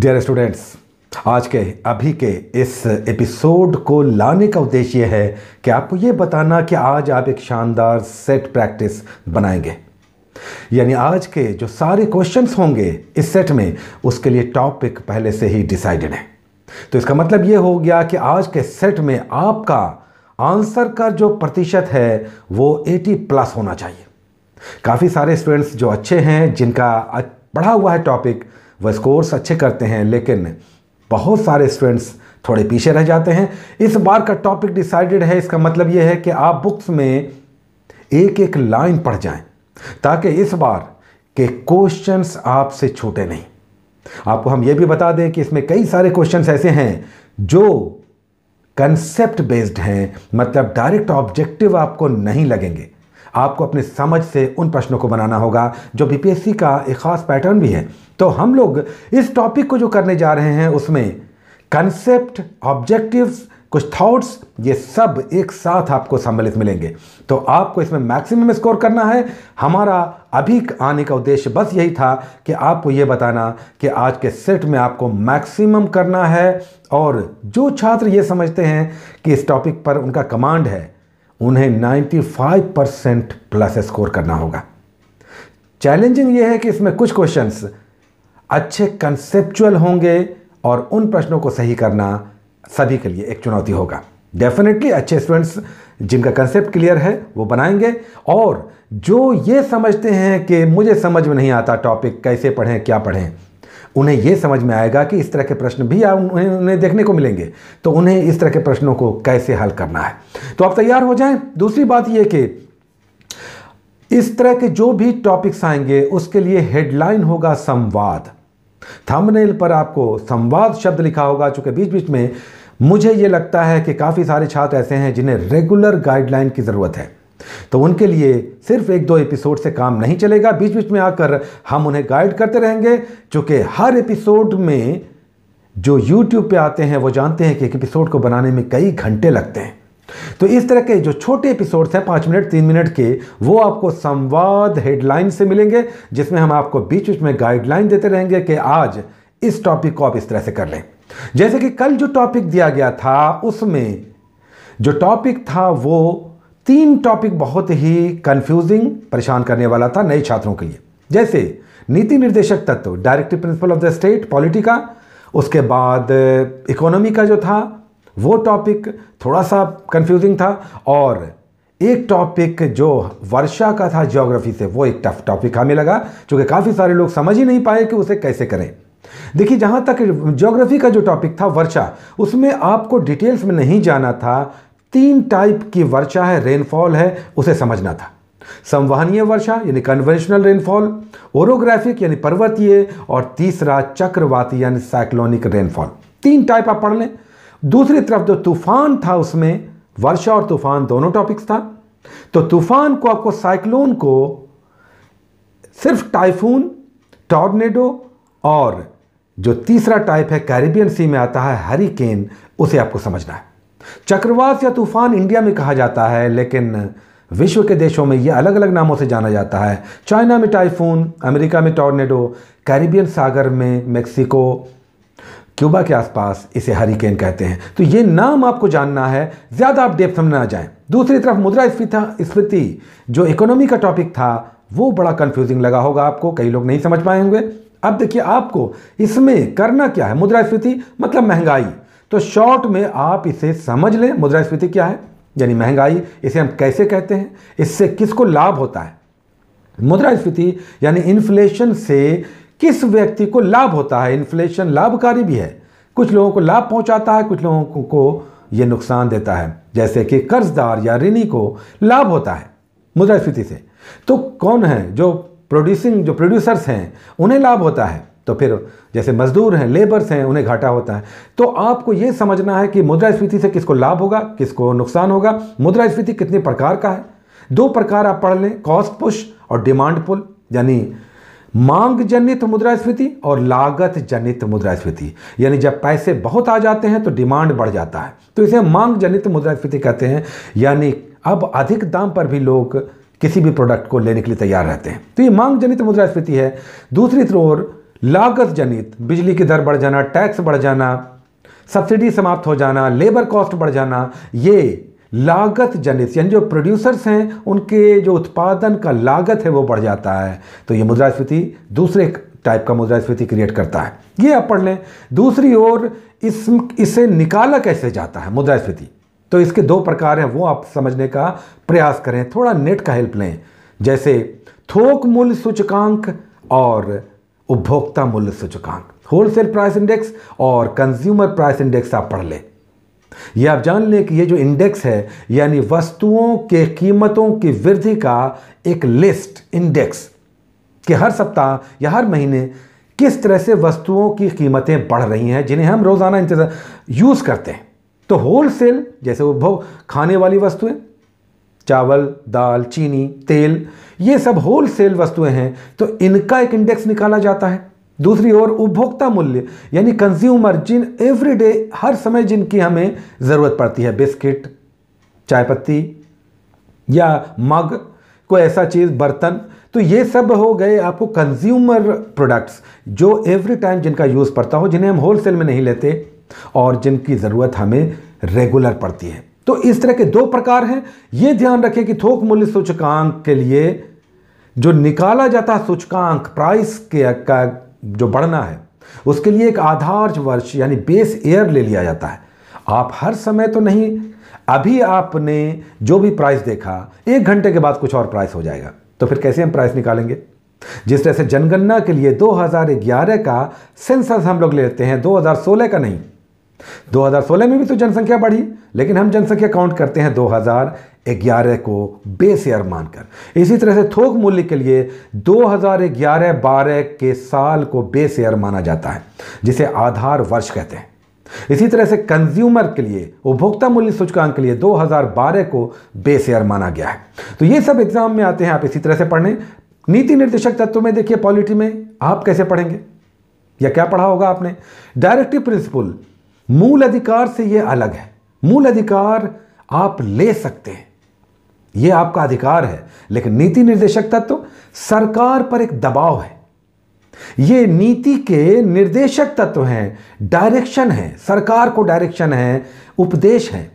dear students आज के अभी के इस एपिसोड को लाने का उद्देश्य यह है कि आपको ये बताना कि आज आप एक शानदार सेट प्रैक्टिस बनाएंगे यानी आज के जो सारे क्वेश्चंस होंगे इस सेट में उसके लिए टॉपिक पहले से ही डिसाइडेड है तो इसका मतलब ये हो गया कि आज के सेट में आपका आंसर का जो प्रतिशत है वो 80 प्लस होना चाहिए काफ़ी सारे स्टूडेंट्स जो अच्छे हैं जिनका पढ़ा हुआ है टॉपिक वह स्कोर्स अच्छे करते हैं लेकिन बहुत सारे स्टूडेंट्स थोड़े पीछे रह जाते हैं इस बार का टॉपिक डिसाइडेड है इसका मतलब यह है कि आप बुक्स में एक एक लाइन पढ़ जाएं ताकि इस बार के क्वेश्चंस आपसे छूटे नहीं आपको हम ये भी बता दें कि इसमें कई सारे क्वेश्चंस ऐसे हैं जो कंसेप्ट बेस्ड हैं मतलब डायरेक्ट ऑब्जेक्टिव आपको नहीं लगेंगे आपको अपनी समझ से उन प्रश्नों को बनाना होगा जो बीपीएससी का एक ख़ास पैटर्न भी है तो हम लोग इस टॉपिक को जो करने जा रहे हैं उसमें कंसेप्ट ऑब्जेक्टिव्स कुछ थॉट्स ये सब एक साथ आपको सम्मिलित मिलेंगे तो आपको इसमें मैक्सिमम स्कोर करना है हमारा अभी आने का उद्देश्य बस यही था कि आपको ये बताना कि आज के सेट में आपको मैक्सिमम करना है और जो छात्र ये समझते हैं कि इस टॉपिक पर उनका कमांड है उन्हें 95 परसेंट प्लस स्कोर करना होगा चैलेंजिंग ये है कि इसमें कुछ क्वेश्चंस अच्छे कंसेप्चुअल होंगे और उन प्रश्नों को सही करना सभी के लिए एक चुनौती होगा डेफिनेटली अच्छे स्टूडेंट्स जिनका कंसेप्ट क्लियर है वो बनाएंगे और जो ये समझते हैं कि मुझे समझ में नहीं आता टॉपिक कैसे पढ़ें क्या पढ़ें उन्हें यह समझ में आएगा कि इस तरह के प्रश्न भी उन्हें उन्हें देखने को मिलेंगे तो उन्हें इस तरह के प्रश्नों को कैसे हल करना है तो आप तैयार हो जाएं दूसरी बात यह कि इस तरह के जो भी टॉपिक्स आएंगे उसके लिए हेडलाइन होगा संवाद थंबनेल पर आपको संवाद शब्द लिखा होगा चूंकि बीच बीच में मुझे यह लगता है कि काफ़ी सारे छात्र ऐसे हैं जिन्हें रेगुलर गाइडलाइन की ज़रूरत है तो उनके लिए सिर्फ एक दो एपिसोड से काम नहीं चलेगा बीच बीच में आकर हम उन्हें गाइड करते रहेंगे चूँकि हर एपिसोड में जो यूट्यूब पे आते हैं वो जानते हैं कि एक एपिसोड को बनाने में कई घंटे लगते हैं तो इस तरह के जो छोटे एपिसोड्स हैं पाँच मिनट तीन मिनट के वो आपको संवाद हेडलाइन से मिलेंगे जिसमें हम आपको बीच बीच में गाइडलाइन देते रहेंगे कि आज इस टॉपिक को आप इस तरह से कर लें जैसे कि कल जो टॉपिक दिया गया था उसमें जो टॉपिक था वो तीन टॉपिक बहुत ही कंफ्यूजिंग परेशान करने वाला था नए छात्रों के लिए जैसे नीति निर्देशक तत्व directive principle of the state polity का उसके बाद इकोनॉमी का जो था वो टॉपिक थोड़ा सा कंफ्यूजिंग था और एक टॉपिक जो वर्षा का था ज्योग्राफी से वो एक टफ टॉपिक हमें लगा चूंकि काफ़ी सारे लोग समझ ही नहीं पाए कि उसे कैसे करें देखिए जहाँ तक ज्योग्राफी का जो टॉपिक था वर्षा उसमें आपको डिटेल्स में नहीं जाना था तीन टाइप की वर्षा है रेनफॉल है उसे समझना था संवहनीय वर्षा यानी कन्वेंशनल रेनफॉल ओरोग्राफिक यानी पर्वतीय और तीसरा चक्रवाती यानी साइक्लोनिक रेनफॉल तीन टाइप आप पढ़ लें दूसरी तरफ जो तूफान था उसमें वर्षा और तूफान दोनों टॉपिक्स था तो तूफान को आपको साइक्लोन को सिर्फ टाइफून टॉर्नेडो और जो तीसरा टाइप है कैरिबियन सी में आता है हरिकेन उसे आपको समझना है चक्रवात या तूफान इंडिया में कहा जाता है लेकिन विश्व के देशों में यह अलग अलग नामों से जाना जाता है चाइना में टाइफून अमेरिका में टॉर्नेडो कैरिबियन सागर में मेक्सिको क्यूबा के आसपास इसे हरिकेन कहते हैं तो ये नाम आपको जानना है ज़्यादा आप डेप्थ में ना जाएं दूसरी तरफ मुद्रा स्फीति जो इकोनॉमी का टॉपिक था वो बड़ा कंफ्यूजिंग लगा होगा आपको कई लोग नहीं समझ पाए होंगे अब देखिए आपको इसमें करना क्या है मुद्रास्फीति मतलब महंगाई तो शॉर्ट में आप इसे समझ लें मुद्रास्फीति क्या है यानी महंगाई इसे हम कैसे कहते हैं इससे किसको लाभ होता है मुद्रास्फीति यानी इन्फ्लेशन से किस व्यक्ति को लाभ होता है इन्फ्लेशन लाभकारी भी है कुछ लोगों को लाभ पहुंचाता है कुछ लोगों को यह नुकसान देता है जैसे कि कर्जदार या ऋणी को लाभ होता है मुद्रास्फीति से तो कौन है जो प्रोड्यूसिंग जो प्रोड्यूसर्स हैं उन्हें लाभ होता है तो फिर जैसे मजदूर हैं लेबर्स हैं उन्हें घाटा होता है तो आपको यह समझना है कि मुद्रास्फीति से किसको लाभ होगा किसको नुकसान होगा मुद्रास्फीति कितने प्रकार का है दो प्रकार आप पढ़ लें कॉस्ट पुश और डिमांड पुल यानी मांग जनित मुद्रास्फीति और लागत जनित मुद्रास्फीति यानी जब पैसे बहुत आ जाते हैं तो डिमांड बढ़ जाता है तो इसे मांग जनित मुद्रास्फीति कहते हैं यानी अब अधिक दाम पर भी लोग किसी भी प्रोडक्ट को लेने के लिए तैयार रहते हैं तो ये मांग जनित मुद्रास्फीति है दूसरी ओर लागत जनित बिजली की दर बढ़ जाना टैक्स बढ़ जाना सब्सिडी समाप्त हो जाना लेबर कॉस्ट बढ़ जाना ये लागत जनित यानी जो प्रोड्यूसर्स हैं उनके जो उत्पादन का लागत है वो बढ़ जाता है तो ये मुद्रास्फीति दूसरे टाइप का मुद्रास्फीति क्रिएट करता है ये आप पढ़ लें दूसरी ओर इस इसे निकाला कैसे जाता है मुद्रास्फीति तो इसके दो प्रकार हैं वो आप समझने का प्रयास करें थोड़ा नेट का हेल्प लें जैसे थोक मूल्य सूचकांक और उपभोक्ता मूल्य सूचकांक होलसेल प्राइस इंडेक्स और कंज्यूमर प्राइस इंडेक्स आप पढ़ लें यह आप जान लें कि यह जो इंडेक्स है यानी वस्तुओं के कीमतों की वृद्धि का एक लिस्ट इंडेक्स कि हर सप्ताह या हर महीने किस तरह से वस्तुओं की कीमतें बढ़ रही हैं जिन्हें हम रोज़ाना यूज़ करते हैं तो होलसेल जैसे उपभोग खाने वाली वस्तुएं चावल दाल चीनी तेल ये सब होल सेल वस्तुएं हैं तो इनका एक इंडेक्स निकाला जाता है दूसरी ओर उपभोक्ता मूल्य यानी कंज्यूमर जिन एवरीडे हर समय जिनकी हमें ज़रूरत पड़ती है बिस्किट चाय पत्ती या मग कोई ऐसा चीज़ बर्तन तो ये सब हो गए आपको कंज्यूमर प्रोडक्ट्स जो एवरी टाइम जिनका यूज़ पड़ता हो जिन्हें हम होलसेल में नहीं लेते और जिनकी ज़रूरत हमें रेगुलर पड़ती है तो इस तरह के दो प्रकार हैं यह ध्यान रखें कि थोक मूल्य सूचकांक के लिए जो निकाला जाता है सूचकांक प्राइस के का जो बढ़ना है उसके लिए एक आधार वर्ष यानी बेस एयर ले लिया जाता है आप हर समय तो नहीं अभी आपने जो भी प्राइस देखा एक घंटे के बाद कुछ और प्राइस हो जाएगा तो फिर कैसे हम प्राइस निकालेंगे जिस तरह से जनगणना के लिए 2011 का सेंसस हम लोग लेते हैं 2016 का नहीं 2016 में भी तो जनसंख्या बढ़ी लेकिन हम जनसंख्या काउंट करते हैं 2011 को बेस ईयर मानकर इसी तरह से थोक मूल्य के लिए 2011-12 के साल को बेस ईयर माना जाता है जिसे आधार वर्ष कहते हैं इसी तरह से कंज्यूमर के लिए उपभोक्ता मूल्य सूचकांक के लिए 2012 को बेस ईयर माना गया है तो ये सब एग्जाम में आते हैं आप इसी तरह से पढ़ने नीति निर्देशक तत्व में देखिए पॉलिटी में आप कैसे पढ़ेंगे या क्या पढ़ा होगा आपने डायरेक्टिव प्रिंसिपल मूल अधिकार से यह अलग है मूल अधिकार आप ले सकते हैं यह आपका अधिकार है लेकिन नीति निर्देशक तत्व तो सरकार पर एक दबाव है ये नीति के निर्देशक तत्व हैं डायरेक्शन है सरकार को डायरेक्शन है उपदेश है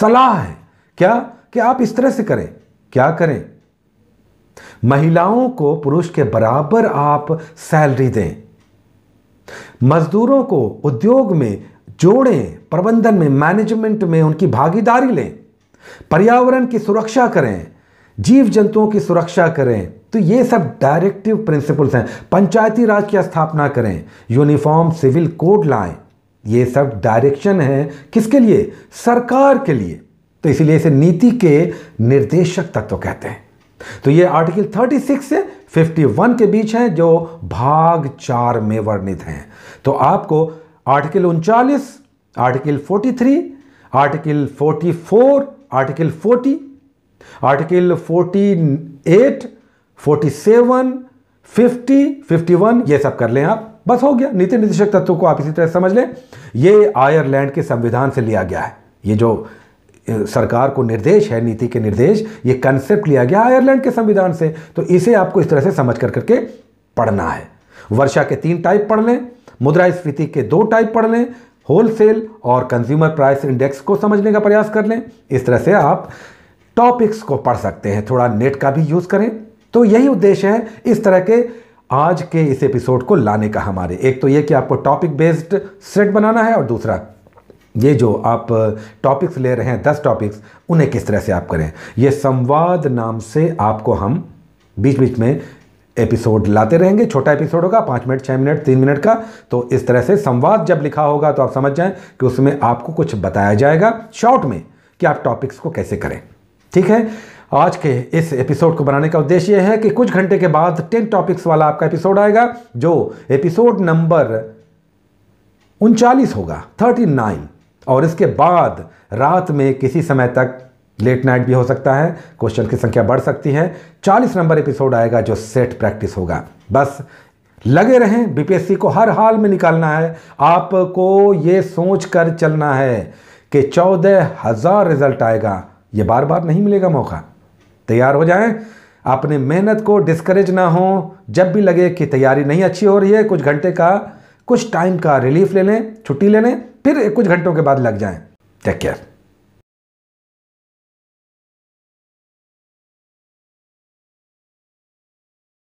सलाह है क्या कि आप इस तरह से करें क्या करें महिलाओं को पुरुष के बराबर आप सैलरी दें मजदूरों को उद्योग में जोड़ें प्रबंधन में मैनेजमेंट में उनकी भागीदारी लें पर्यावरण की सुरक्षा करें जीव जंतुओं की सुरक्षा करें तो ये सब डायरेक्टिव प्रिंसिपल्स हैं पंचायती राज की स्थापना करें यूनिफॉर्म सिविल कोड लाएं ये सब डायरेक्शन है किसके लिए सरकार के लिए तो इसीलिए इसे नीति के निर्देशक तत्व तो कहते हैं तो ये आर्टिकल 36 से 51 के बीच हैं जो भाग चार में वर्णित हैं तो आपको आर्टिकल उनचालीस आर्टिकल 43, आर्टिकल 44, आर्टिकल 40, आर्टिकल 48, 47, 50, 51 ये सब कर लें आप बस हो गया नीति निर्देशक तत्व को आप इसी तरह समझ लें ये आयरलैंड के संविधान से लिया गया है ये जो सरकार को निर्देश है नीति के निर्देश ये कंसेप्ट लिया गया आयरलैंड के संविधान से तो इसे आपको इस तरह से समझ कर करके पढ़ना है वर्षा के तीन टाइप पढ़ लें स्फीति के दो टाइप पढ़ लें होलसेल और कंज्यूमर प्राइस इंडेक्स को समझने का प्रयास कर लें इस तरह से आप टॉपिक्स को पढ़ सकते हैं थोड़ा नेट का भी यूज़ करें तो यही उद्देश्य है इस तरह के आज के इस एपिसोड को लाने का हमारे एक तो ये कि आपको टॉपिक बेस्ड सेट बनाना है और दूसरा ये जो आप टॉपिक्स ले रहे हैं दस टॉपिक्स उन्हें किस तरह से आप करें ये संवाद नाम से आपको हम बीच बीच में एपिसोड लाते रहेंगे छोटा एपिसोड होगा पाँच मिनट छः मिनट तीन मिनट का तो इस तरह से संवाद जब लिखा होगा तो आप समझ जाएं कि उसमें आपको कुछ बताया जाएगा शॉर्ट में कि आप टॉपिक्स को कैसे करें ठीक है आज के इस एपिसोड को बनाने का उद्देश्य यह है कि कुछ घंटे के बाद टेन टॉपिक्स वाला आपका एपिसोड आएगा जो एपिसोड नंबर उनचालीस होगा थर्टी नाइन और इसके बाद रात में किसी समय तक लेट नाइट भी हो सकता है क्वेश्चन की संख्या बढ़ सकती है 40 नंबर एपिसोड आएगा जो सेट प्रैक्टिस होगा बस लगे रहें बीपीएससी को हर हाल में निकालना है आपको ये सोच कर चलना है कि चौदह हज़ार रिजल्ट आएगा ये बार बार नहीं मिलेगा मौका तैयार हो जाएं अपने मेहनत को डिस्करेज ना हो जब भी लगे कि तैयारी नहीं अच्छी हो रही है कुछ घंटे का कुछ टाइम का रिलीफ ले लें छुट्टी ले लें फिर कुछ घंटों के बाद लग जाएं टेक केयर